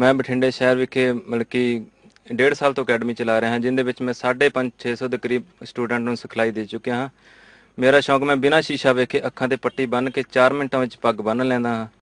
ਮੈਂ ਬਠਿੰਡੇ ਸ਼ਹਿਰ ਵਿਖੇ ਮਲਕੀ 1.5 ਸਾਲ ਤੋਂ ਅਕੈਡਮੀ ਚਲਾ ਰਿਹਾ ਹਾਂ ਜਿੰਦੇ ਵਿੱਚ ਮੈਂ 5.5 600 ਦੇ ਕਰੀਬ ਸਟੂਡੈਂਟ ਨੂੰ ਸਿਖਲਾਈ ਦੇ ਚੁੱਕਿਆ ਹਾਂ ਮੇਰਾ ਸ਼ੌਂਕ ਮੈਂ ਬਿਨਾਂ ਸ਼ੀਸ਼ਾ ਵੇਖੇ ਅੱਖਾਂ ਤੇ ਪੱਟੀ ਬੰਨ ਕੇ 4 ਮਿੰਟਾਂ ਵਿੱਚ ਪੱਗ ਬੰਨ ਲੈਂਦਾ ਹਾਂ